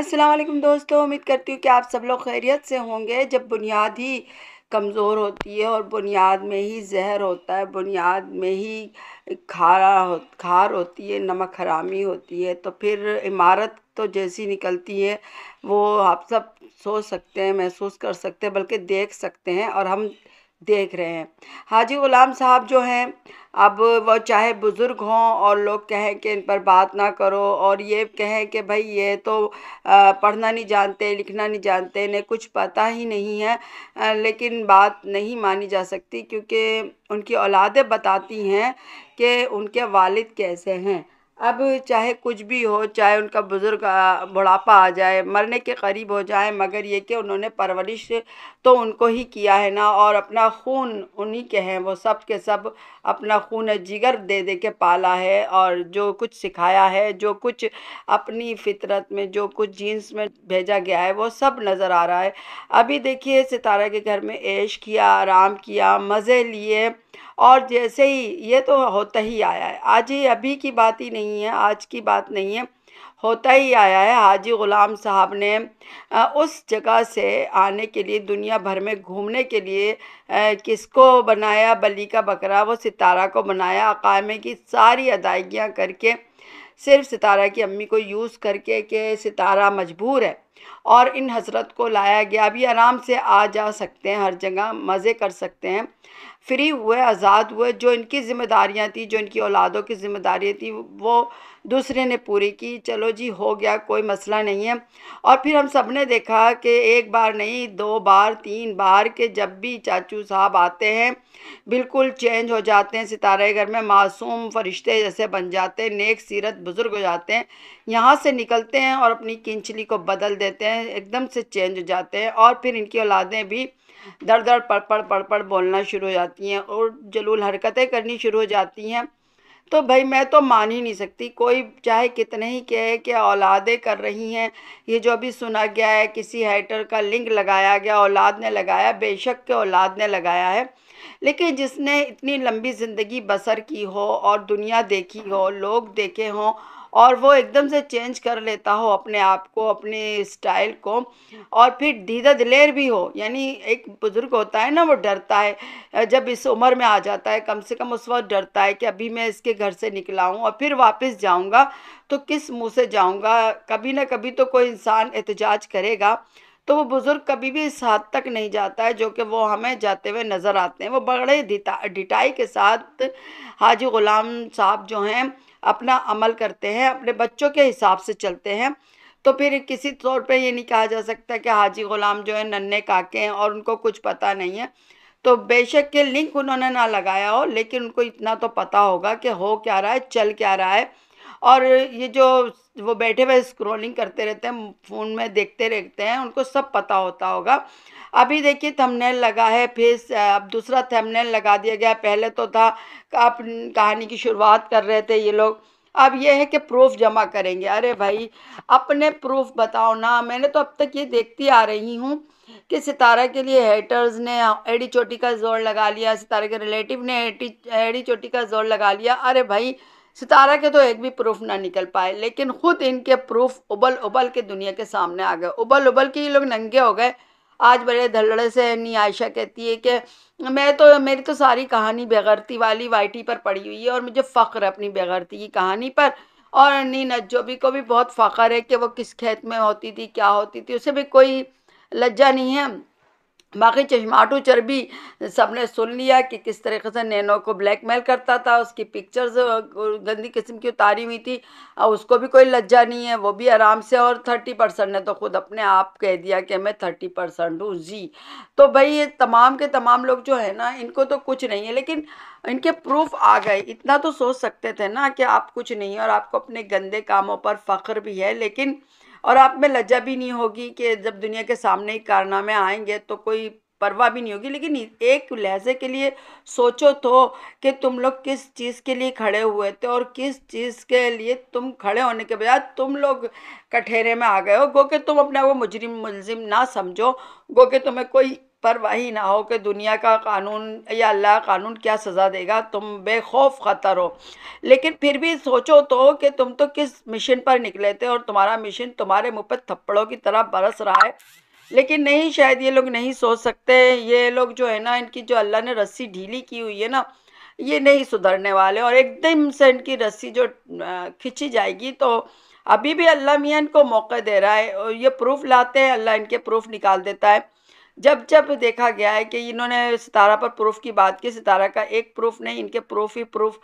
असलम दोस्तों उम्मीद करती हूँ कि आप सब लोग खैरियत से होंगे जब बुनियाद ही कमज़ोर होती है और बुनियाद में ही जहर होता है बुनियाद में ही खारा हो खार होती है नमक हरामी होती है तो फिर इमारत तो जैसी निकलती है वो आप सब सोच सकते हैं महसूस कर सकते हैं बल्कि देख सकते हैं और हम देख रहे हैं हाजी ग़ुलाम साहब जो हैं अब वो चाहे बुज़ुर्ग हों और लोग कहें कि इन पर बात ना करो और ये कहें कि भाई ये तो पढ़ना नहीं जानते लिखना नहीं जानते इन्हें कुछ पता ही नहीं है लेकिन बात नहीं मानी जा सकती क्योंकि उनकी औलादें बताती हैं कि उनके वालिद कैसे हैं अब चाहे कुछ भी हो चाहे उनका बुज़ुर्ग बुढ़ापा आ जाए मरने के करीब हो जाए मगर ये कि उन्होंने परवरिश तो उनको ही किया है ना और अपना खून उन्हीं के हैं वो सब के सब अपना खून जिगर दे दे के पाला है और जो कुछ सिखाया है जो कुछ अपनी फितरत में जो कुछ जीन्स में भेजा गया है वो सब नज़र आ रहा है अभी देखिए सितारा के घर में ऐश किया आराम किया मज़े लिए और जैसे ही ये तो होता ही आया है आज ही अभी की बात ही नहीं है आज की बात नहीं है होता ही आया है हाजी ग़ुलाम साहब ने उस जगह से आने के लिए दुनिया भर में घूमने के लिए किसको बनाया बली का बकरा वो सितारा को बनाया अकामे की सारी अदायगियाँ करके सिर्फ सितारा की अम्मी को यूज़ करके के सितारा मजबूर है और इन हसरत को लाया गया अभी आराम से आ जा सकते हैं हर जगह मज़े कर सकते हैं फ्री हुए आज़ाद हुए जो इनकी ज़िम्मेदारियाँ थी जो इनकी औलादों की ज़िम्मेदारियाँ थी वो दूसरे ने पूरी की चलो जी हो गया कोई मसला नहीं है और फिर हम सब ने देखा कि एक बार नहीं दो बार तीन बार के जब भी चाचू साहब आते हैं बिल्कुल चेंज हो जाते हैं सितारे घर में मासूम फरिश्ते जैसे बन जाते हैं नेक सीरत बुज़ुर्ग हो जाते हैं यहाँ से निकलते हैं और अपनी किंचली को बदल देते हैं एकदम से चेंज हो जाते हैं और फिर इनकी औलादें भी दर दर पड़ पड़ पड़ पड़ बोलना शुरू हो जाती हैं और जलूल हरकतें करनी शुरू हो जाती हैं तो भाई मैं तो मान ही नहीं सकती कोई चाहे कितने ही कहे कि औलादें कर रही हैं ये जो अभी सुना गया है किसी हैटर का लिंक लगाया गया औलाद ने लगाया बेशक के औलाद ने लगाया है लेकिन जिसने इतनी लंबी ज़िंदगी बसर की हो और दुनिया देखी हो लोग देखे हों और वो एकदम से चेंज कर लेता हो अपने आप को अपने स्टाइल को और फिर धीधा दिलेर भी हो यानी एक बुज़ुर्ग होता है ना वो डरता है जब इस उम्र में आ जाता है कम से कम उस वक्त डरता है कि अभी मैं इसके घर से निकला हूँ और फिर वापस जाऊँगा तो किस मुँह से जाऊँगा कभी ना कभी तो कोई इंसान एहतजाज करेगा तो वो बुज़ुर्ग कभी भी इस हद तक नहीं जाता है जो कि वो हमें जाते हुए नज़र आते हैं वो बड़े डिटाई के साथ हाजी ग़ुलाम साहब जो हैं अपना अमल करते हैं अपने बच्चों के हिसाब से चलते हैं तो फिर किसी तौर पे ये नहीं कहा जा सकता कि हाजी ग़ुलाम जो है नन्हे काके हैं और उनको कुछ पता नहीं है तो बेशक के लिंक उन्होंने ना लगाया हो लेकिन उनको इतना तो पता होगा कि हो क्या रहा है चल क्या रहा है और ये जो वो बैठे हुए स्क्रॉलिंग करते रहते हैं फ़ोन में देखते रहते हैं उनको सब पता होता होगा अभी देखिए थंबनेल लगा है फिर अब दूसरा थंबनेल लगा दिया गया पहले तो था आप कहानी की शुरुआत कर रहे थे ये लोग अब ये है कि प्रूफ जमा करेंगे अरे भाई अपने प्रूफ बताओ ना मैंने तो अब तक ये देखती आ रही हूँ कि सितारा के लिए हेटर्स ने एडी चोटी का जोर लगा लिया सितारा के रिलेटिव ने एडी चोटी का जोर लगा लिया अरे भाई सितारा के तो एक भी प्रूफ ना निकल पाए लेकिन ख़ुद इनके प्रूफ उबल उबल के दुनिया के सामने आ गए उबल उबल के ये लोग नंगे हो गए आज बड़े धलड़े से नी आयशा कहती है कि मैं तो मेरी तो सारी कहानी बेगरती वाली वाइटी पर पड़ी हुई है और मुझे फ़ख्र अपनी बेगरती की कहानी पर और नी नजोबी को भी बहुत फ़ख्र है कि वो किस खेत में होती थी क्या होती थी उसे भी कोई लज्जा नहीं है बाकी चश्माटू चर्बी सबने सुन लिया कि किस तरीके से नैनो को ब्लैकमेल करता था उसकी पिक्चर्स गंदी किस्म की उतारी हुई थी उसको भी कोई लज्जा नहीं है वो भी आराम से और थर्टी परसेंट ने तो खुद अपने आप कह दिया कि मैं थर्टी परसेंट हूँ जी तो भाई ये तमाम के तमाम लोग जो है ना इनको तो कुछ नहीं है लेकिन इनके प्रूफ आ गए इतना तो सोच सकते थे ना कि आप कुछ नहीं है और आपको अपने गंदे कामों पर फ़ख्र भी है लेकिन और आप में लज्जा भी नहीं होगी कि जब दुनिया के सामने ही कारनामे आएंगे तो कोई परवाह भी नहीं होगी लेकिन एक लहजे के लिए सोचो तो कि तुम लोग किस चीज़ के लिए खड़े हुए थे और किस चीज़ के लिए तुम खड़े होने के बजाय तुम लोग कठेरे में आ गए हो गो कि तुम अपने वो मुजरिम मुलजिम ना समझो गो कि तुम्हें कोई परवाही ना हो कि दुनिया का कानून या अल्लाह कानून क्या सज़ा देगा तुम बेखौफ ख़तर हो लेकिन फिर भी सोचो तो कि तुम तो किस मिशन पर निकले थे और तुम्हारा मिशन तुम्हारे मुँह पर थप्पड़ों की तरह बरस रहा है लेकिन नहीं शायद ये लोग नहीं सोच सकते ये लोग जो है ना इनकी जो अल्लाह ने रस्सी ढीली की हुई है ना ये नहीं सुधरने वाले और एकदम से इनकी रस्सी जो खिंची जाएगी तो अभी भी अल्लाह मियाँ इनको मौका दे रहा है और ये प्रूफ लाते हैं अल्लाह इनके प्रूफ निकाल देता है जब जब देखा गया है कि इन्होंने सितारा पर प्रूफ की बात की सितारा का एक प्रूफ नहीं इनके प्रूफ ही प्रूफ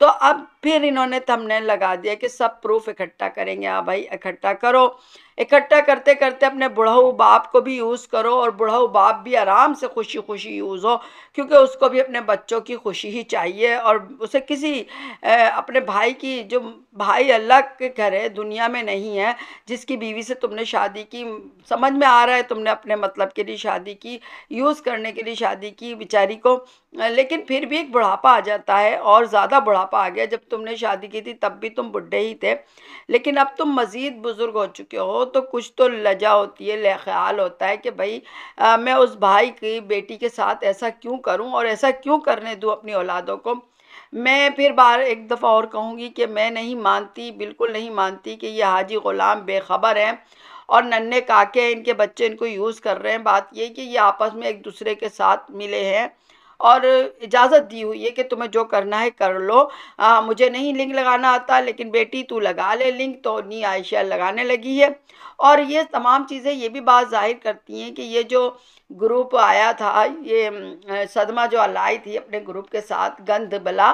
तो अब फिर इन्होंने थंबनेल लगा दिया कि सब प्रूफ इकट्ठा करेंगे हाँ भाई इकट्ठा करो इकट्ठा करते करते अपने बुढ़ाऊ बाप को भी यूज़ करो और बुढ़ाऊ बाप भी आराम से खुशी खुशी यूज़ हो क्योंकि उसको भी अपने बच्चों की खुशी ही चाहिए और उसे किसी अपने भाई की जो भाई अल्लाह के घर है दुनिया में नहीं है जिसकी बीवी से तुमने शादी की समझ में आ रहा है तुमने अपने मतलब के लिए शादी की यूज़ करने के लिए शादी की बेचारी को लेकिन फिर भी एक बुढ़ापा आ जाता है और ज़्यादा बुढ़ापा आ गया जब तुमने शादी की थी तब भी तुम बुढ़े ही थे लेकिन अब तुम मज़ीद बुज़ुर्ग हो चुके हो तो कुछ तो लजा होती है ले ख्याल होता है कि भाई आ, मैं उस भाई की बेटी के साथ ऐसा क्यों करूं और ऐसा क्यों करने दूं अपनी औलादों को मैं फिर बार एक दफ़ा और कहूँगी कि मैं नहीं मानती बिल्कुल नहीं मानती कि ये हाजी ग़ुलाम बेखबर हैं और नन्हे काके इनके बच्चे इनको यूज़ कर रहे हैं बात ये कि ये आपस में एक दूसरे के साथ मिले हैं और इजाज़त दी हुई है कि तुम्हें जो करना है कर लो आ, मुझे नहीं लिंक लगाना आता लेकिन बेटी तू लगा ले लिंक तो नी आयशा लगाने लगी है और ये तमाम चीज़ें ये भी बात जाहिर करती हैं कि ये जो ग्रुप आया था ये सदमा जो लाई थी अपने ग्रुप के साथ गंधबला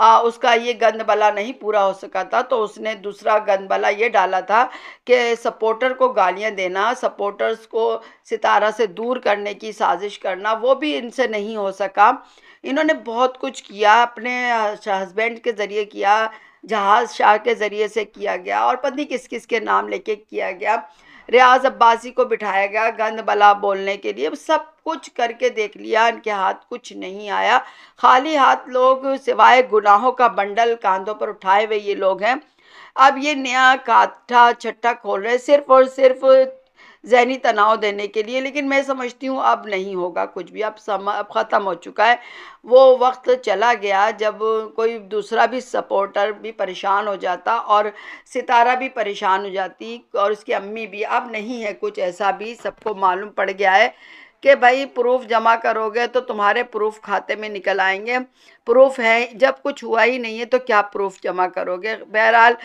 आ, उसका ये गंधबला नहीं पूरा हो सका था तो उसने दूसरा गंधबला ये डाला था कि सपोर्टर को गालियाँ देना सपोर्टर्स को सितारा से दूर करने की साजिश करना वो भी इनसे नहीं हो सका इन्होंने बहुत कुछ किया अपने हस्बैंड के ज़रिए किया जहाज़ शाह के ज़रिए से किया गया और पत्नी किस किस के नाम लेके किया गया रियाज अब्बासी को बिठाया गया गंद बला बोलने के लिए सब कुछ करके देख लिया इनके हाथ कुछ नहीं आया खाली हाथ लोग सिवाय गुनाहों का बंडल कांधों पर उठाए हुए ये लोग हैं अब ये नया काठा छट्टा खोल रहे सिर्फ और सिर्फ जहनी तनाव देने के लिए लेकिन मैं समझती हूँ अब नहीं होगा कुछ भी अब सम अब ख़त्म हो चुका है वो वक्त चला गया जब कोई दूसरा भी सपोर्टर भी परेशान हो जाता और सितारा भी परेशान हो जाती और उसकी अम्मी भी अब नहीं है कुछ ऐसा भी सबको मालूम पड़ गया है कि भाई प्रूफ जमा करोगे तो तुम्हारे प्रूफ खाते में निकल आएंगे प्रूफ है जब कुछ हुआ ही नहीं है तो क्या प्रूफ जमा करोगे बहरहाल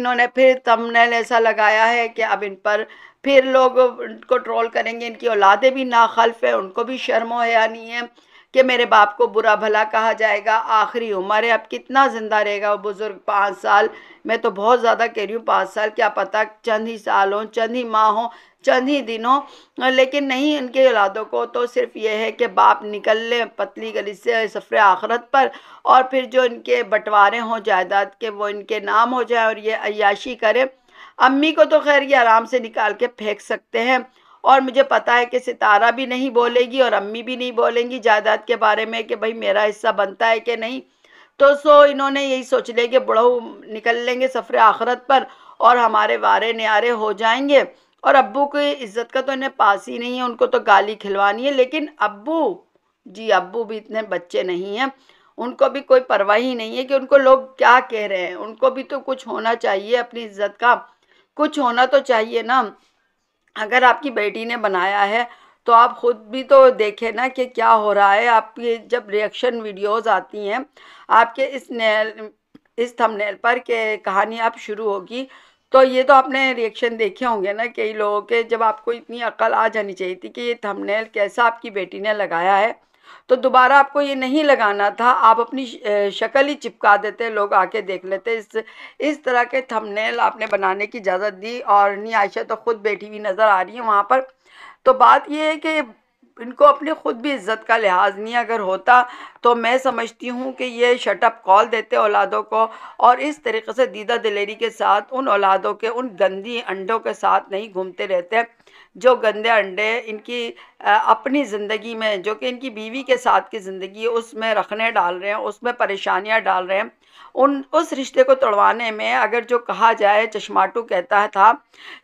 इन्होंने फिर तमनेल ऐसा लगाया है कि अब इन पर फिर लोग इनको ट्रोल करेंगे इनकी औलादें भी नाखल्फ है उनको भी शर्म हया नहीं है कि मेरे बाप को बुरा भला कहा जाएगा आखिरी उम्र है अब कितना ज़िंदा रहेगा वो बुज़ुर्ग पाँच साल मैं तो बहुत ज़्यादा कह रही हूँ पाँच साल क्या पता चंद ही साल हों चंद ही माह हों चंद ही दिनों लेकिन नहीं उनके औलादों को तो सिर्फ ये है कि बाप निकल लें पतली गली से सफ़र आखरत पर और फिर जो इनके बंटवारे हों जायदाद के वो इनके नाम हो जाए और ये अयाशी करें अम्मी को तो खैर ये आराम से निकाल के फेंक सकते हैं और मुझे पता है कि सितारा भी नहीं बोलेगी और अम्मी भी नहीं बोलेंगी जायदाद के बारे में कि भाई मेरा हिस्सा बनता है कि नहीं तो सो इन्होंने यही सोच लिया कि बुढ़ऊ निकल लेंगे सफ़र आखरत पर और हमारे वारे न्यारे हो जाएंगे और अब्बू की इज्जत का तो इन्हें पास ही नहीं है उनको तो गाली खिलवानी है लेकिन अब्बू जी अब्बू भी इतने बच्चे नहीं हैं उनको भी कोई परवाह ही नहीं है कि उनको लोग क्या कह रहे हैं उनको भी तो कुछ होना चाहिए अपनी इज्जत का कुछ होना तो चाहिए ना अगर आपकी बेटी ने बनाया है तो आप ख़ुद भी तो देखें ना कि क्या हो रहा है आपके जब रिएक्शन वीडियोस आती हैं आपके इस नेल इस थंबनेल पर के कहानी आप शुरू होगी तो ये तो आपने रिएक्शन देखे होंगे ना कई लोगों के जब आपको इतनी अकल आ जानी चाहिए थी कि ये थंबनेल कैसा आपकी बेटी ने लगाया है तो दोबारा आपको ये नहीं लगाना था आप अपनी शक्ल ही चिपका देते लोग आके देख लेते इस इस तरह के थंबनेल आपने बनाने की इजाज़त दी और नहीं आयशा तो ख़ुद बैठी हुई नज़र आ रही है वहाँ पर तो बात यह है कि इनको अपनी ख़ुद भी इज़्ज़त का लिहाज नहीं अगर होता तो मैं समझती हूँ कि ये शटअप कॉल देते औलादों को और इस तरीके से दीदा दिलेरी के साथ उन औलादों के उन गंदी अंडों के साथ नहीं घूमते रहते जो गंदे अंडे इनकी अपनी ज़िंदगी में जो कि इनकी बीवी के साथ की ज़िंदगी उसमें रखने डाल रहे हैं उसमें परेशानियां डाल रहे हैं उन उस रिश्ते को तोड़वाने में अगर जो कहा जाए चश्माटू कहता था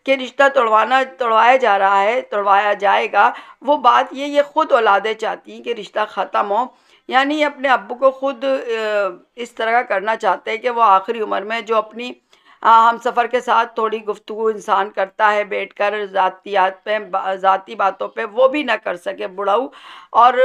कि रिश्ता तोड़वाना तोड़वाया जा रहा है तोड़वाया जाएगा वो बात ये ये ख़ुद औलादे चाहती हैं कि रिश्ता ख़त्म हो यानी अपने अबू को ख़ुद इस तरह करना चाहते हैं कि वो आखिरी उम्र में जो अपनी हाँ, हम सफ़र के साथ थोड़ी गुफ्तु इंसान करता है बैठ कर ज़ातियात पे ज़ाती बातों पे वो भी ना कर सके बुढ़ाऊ और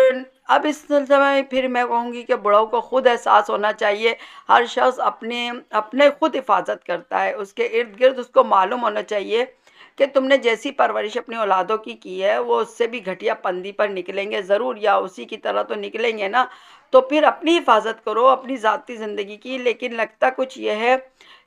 अब इस सिलसिले में फिर मैं कहूँगी कि बुढ़ाऊ को ख़ुद एहसास होना चाहिए हर शख्स अपने अपने खुद हिफाजत करता है उसके इर्द गिर्द उसको मालूम होना चाहिए कि तुमने जैसी परवरिश अपनी औलादों की की है वो उससे भी घटिया पंदी पर निकलेंगे ज़रूर या उसी की तरह तो निकलेंगे ना तो फिर अपनी हिफाजत करो अपनी ज़ाती ज़िंदगी की लेकिन लगता कुछ यह है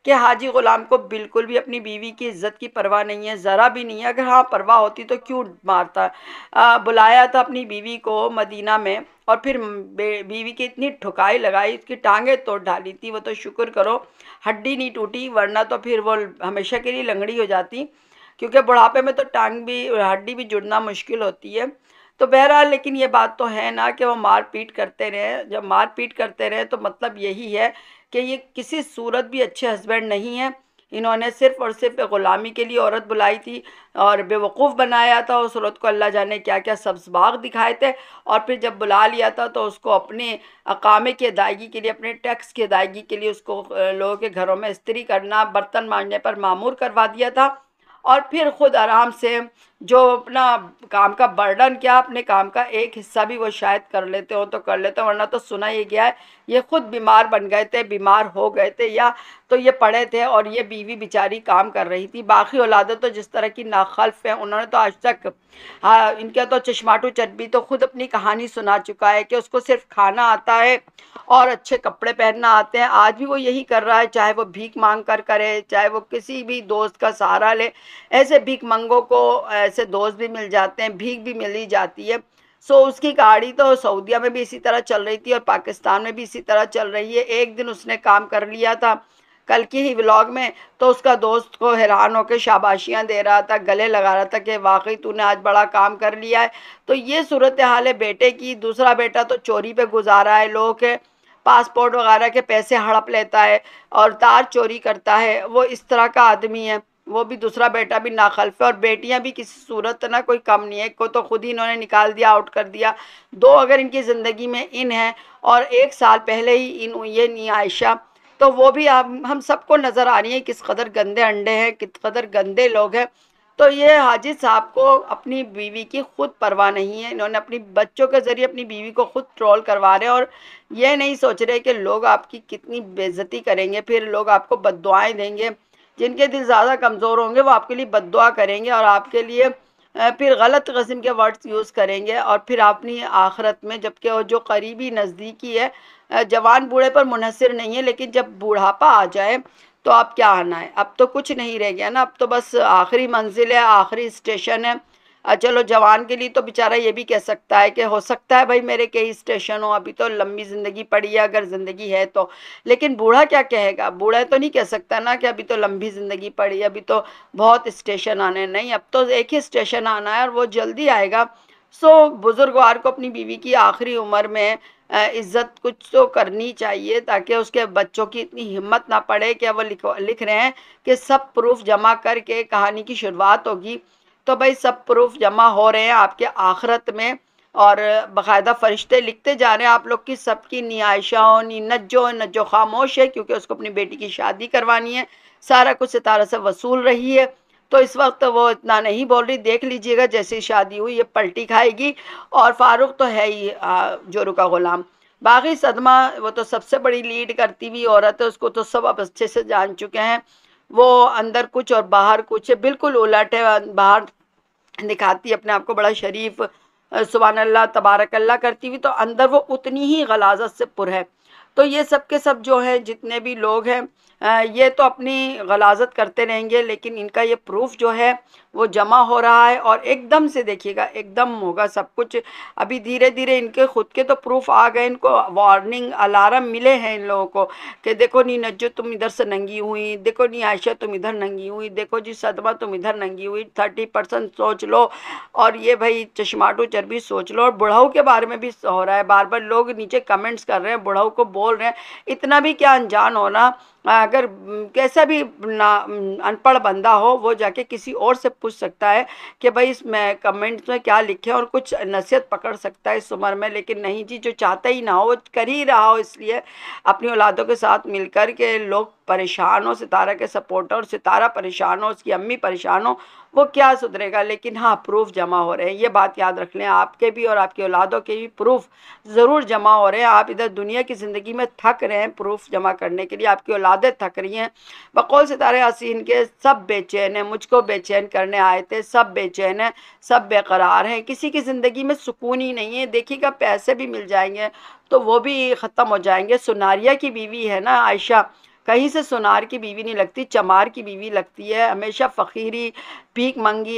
कि हाजी ग़ुलाम को बिल्कुल भी अपनी बीवी की इज्जत की परवाह नहीं है ज़रा भी नहीं है अगर हाँ परवाह होती तो क्यों मारता आ, बुलाया था अपनी बीवी को मदीना में और फिर बीवी की इतनी ठुकाई लगाई उसकी टांगे तोड़ डाली थी वो तो शुक्र करो हड्डी नहीं टूटी वरना तो फिर वो हमेशा के लिए लंगड़ी हो जाती क्योंकि बुढ़ापे में तो टांग भी हड्डी भी जुड़ना मुश्किल होती है तो बहरहाल लेकिन ये बात तो है ना कि वो मार पीट करते रहे जब मार पीट करते रहे तो मतलब यही है कि ये किसी सूरत भी अच्छे हस्बैंड नहीं हैं इन्होंने सिर्फ़ और सिर्फ ग़ुलामी के लिए औरत बुलाई थी और बेवकूफ़ बनाया था उस औरत को अल्लाह जाने क्या क्या सब्ज़ बाग दिखाए थे और फिर जब बुला लिया था तो उसको अपने अकामे की अदायगी के लिए अपने टैक्स की अदायगी के लिए उसको लोगों के घरों में इस्तरी करना बर्तन मांगने पर मामूर करवा दिया था और फिर ख़ुद आराम से जो अपना काम का बर्डन क्या अपने काम का एक हिस्सा भी वो शायद कर लेते हो तो कर लेते हो वरना तो सुना ही गया है ये खुद बीमार बन गए थे बीमार हो गए थे या तो ये पढ़े थे और ये बीवी बेचारी काम कर रही थी बाकी औलादे तो जिस तरह की नाखल्फ हैं उन्होंने तो आज तक हाँ इनका तो चश्माटू चट भी तो खुद अपनी कहानी सुना चुका है कि उसको सिर्फ खाना आता है और अच्छे कपड़े पहनना आते हैं आज भी वो यही कर रहा है चाहे वो भीख मांग कर करे चाहे वो किसी भी दोस्त का सहारा ले ऐसे भीख मंगों को ऐसे दोस्त भी मिल जाते हैं भीख भी मिली जाती है सो so, उसकी गाड़ी तो सऊदीया में भी इसी तरह चल रही थी और पाकिस्तान में भी इसी तरह चल रही है एक दिन उसने काम कर लिया था कल की ही व्लॉग में तो उसका दोस्त को हैरान होकर शाबाशियाँ दे रहा था गले लगा रहा था कि वाकई तूने आज बड़ा काम कर लिया है तो ये सूरत हाल है बेटे की दूसरा बेटा तो चोरी पे गुजारा है लोग के पासपोर्ट वगैरह के पैसे हड़प लेता है और तार चोरी करता है वो इस तरह का आदमी है वो भी दूसरा बेटा भी नाखल्फ है और बेटियां भी किसी सूरत ना कोई कम नहीं है को तो खुद ही इन्होंने निकाल दिया आउट कर दिया दो अगर इनकी ज़िंदगी में इन हैं और एक साल पहले ही इन ये नहीं आयशा तो वो भी हम हम सबको नज़र आ रही है किस कदर गंदे अंडे हैं किस कदर गंदे लोग हैं तो ये हाजिद साहब को अपनी बीवी की खुद परवाह नहीं है इन्होंने अपनी बच्चों के ज़रिए अपनी बीवी को खुद ट्रोल करवा रहे हैं और ये नहीं सोच रहे कि लोग आपकी कितनी बेज़ती करेंगे फिर लोग आपको बद देंगे जिनके दिल ज़्यादा कमज़ोर होंगे वो आपके लिए बद करेंगे और आपके लिए फिर गलत कस्म के वर्ड्स यूज़ करेंगे और फिर अपनी आखरत में जबकि जो करीबी नज़दीकी है जवान बूढ़े पर मुनसर नहीं है लेकिन जब बूढ़ापा आ जाए तो आप क्या आना है अब तो कुछ नहीं रह गया ना अब तो बस आखिरी मंजिल है आखिरी स्टेशन है चलो जवान के लिए तो बेचारा ये भी कह सकता है कि हो सकता है भाई मेरे कई स्टेशन हो अभी तो लंबी ज़िंदगी पड़ी है अगर ज़िंदगी है तो लेकिन बूढ़ा क्या कहेगा बूढ़ा तो नहीं कह सकता ना कि अभी तो लंबी ज़िंदगी पड़ी अभी तो बहुत स्टेशन आने नहीं अब तो एक ही स्टेशन आना है और वो जल्दी आएगा सो बुज़ुर्गवार को अपनी बीवी की आखिरी उम्र में इज़्ज़त कुछ तो करनी चाहिए ताकि उसके बच्चों की इतनी हिम्मत ना पड़े कि वो लिख लिख रहे हैं कि सब प्रूफ जमा करके कहानी की शुरुआत होगी तो भाई सब प्रूफ जमा हो रहे हैं आपके आखरत में और बाकायदा फरिश्ते लिखते जा रहे हैं आप लोग की सबकी नी नजो नजो खामोश है क्योंकि उसको अपनी बेटी की शादी करवानी है सारा कुछ सितारा से वसूल रही है तो इस वक्त वो इतना नहीं बोल रही देख लीजिएगा जैसे शादी हुई ये पलटी खाएगी और फारूक तो है ही जोरू का ग़ुलाम बाकी सदमा वो तो सबसे बड़ी लीड करती हुई औरत है उसको तो सब अब अच्छे से जान चुके हैं वो अंदर कुछ और बाहर कुछ है बिल्कुल उलट है बाहर दिखाती अपने आप को बड़ा शरीफ सुबहान अल्लाह तबारक अल्लाह करती हुई तो अंदर वो उतनी ही गलाजत से पुर है तो ये सब के सब जो हैं जितने भी लोग हैं ये तो अपनी गलाजत करते रहेंगे लेकिन इनका ये प्रूफ जो है वो जमा हो रहा है और एकदम से देखिएगा एकदम होगा सब कुछ अभी धीरे धीरे इनके खुद के तो प्रूफ आ गए इनको वार्निंग अलार्म मिले हैं इन लोगों को कि देखो नी नज्जो तुम इधर से नंगी हुई देखो नी आयशा तुम इधर नंगी हुई देखो जी सदमा तुम इधर नंगी हुई थर्टी परसेंट सोच लो और ये भाई चश्माटू चर्बी सोच लो और बुढ़ाऊ के बारे में भी हो रहा है बार बार लोग नीचे कमेंट्स कर रहे हैं बुढ़ाऊ को बोल रहे हैं इतना भी क्या अनजान होना अगर कैसा भी ना अनपढ़ बंदा हो वो जाके किसी और से पूछ सकता है कि भाई इसमें कमेंट्स में क्या लिखे और कुछ नसीहत पकड़ सकता है इस उम्र में लेकिन नहीं जी जो चाहता ही ना हो वो कर ही रहा हो इसलिए अपनी औलादों के साथ मिलकर के लोग परेशान हो सितारा के सपोर्टर सितारा परेशान हो उसकी अम्मी परेशान हो वो क्या सुधरेगा लेकिन हाँ प्रूफ जमा हो रहे हैं ये बात याद रख लें आपके भी और आपकी औलादों के भी प्रूफ ज़रूर जमा हो रहे हैं आप इधर दुनिया की ज़िंदगी में थक रहे हैं प्रूफ जमा करने के लिए आपकी औलादें थक रही हैं बकौल सितारे हसीन के सब बेचैन हैं मुझको बेचैन करने आए थे सब बेचैन हैं सब बेकरार हैं किसी की ज़िंदगी में सुकून ही नहीं है देखिएगा पैसे भी मिल जाएंगे तो वो भी ख़त्म हो जाएंगे सुनारिया की बीवी है ना आयशा कहीं से सुनार की बीवी नहीं लगती चमार की बीवी लगती है हमेशा फ़कीरी पीक मंगी